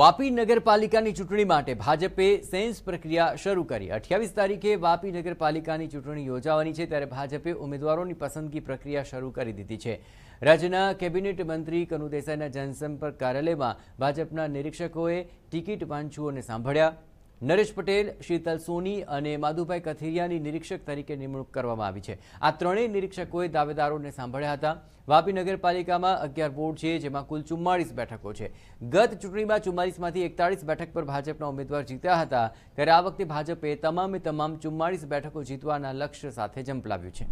વાપી નગરપાલિકાની ચૂંટણી માટે ભાજપે સેન્સ પ્રક્રિયા શરૂ કરી અઠ્યાવીસ તારીખે વાપી નગરપાલિકાની ચૂંટણી યોજાવાની છે ત્યારે ભાજપે ઉમેદવારોની પસંદગી પ્રક્રિયા શરૂ કરી દીધી છે રાજ્યના કેબિનેટ મંત્રી કનુ દેસાઈના જનસંપર્ક કાર્યાલયમાં ભાજપના નિરીક્ષકોએ ટિકિટ વાંચુઓને સાંભળ્યા નરેશ પટેલ શીતલ સોની અને માધુભાઈ કથિરિયાની નિરીક્ષક તરીકે નિમણૂક કરવામાં આવી છે આ ત્રણેય નિરીક્ષકોએ દાવેદારોને સાંભળ્યા હતા વાપી નગરપાલિકામાં અગિયાર બોર્ડ છે જેમાં કુલ ચુમ્માળીસ બેઠકો છે ગત ચૂંટણીમાં ચુમ્માળીસમાંથી એકતાળીસ બેઠક પર ભાજપના ઉમેદવાર જીત્યા હતા ત્યારે આ વખતે ભાજપે તમામે તમામ ચુમ્માળીસ બેઠકો જીતવાના લક્ષ્ય સાથે ઝંપલાવ્યું છે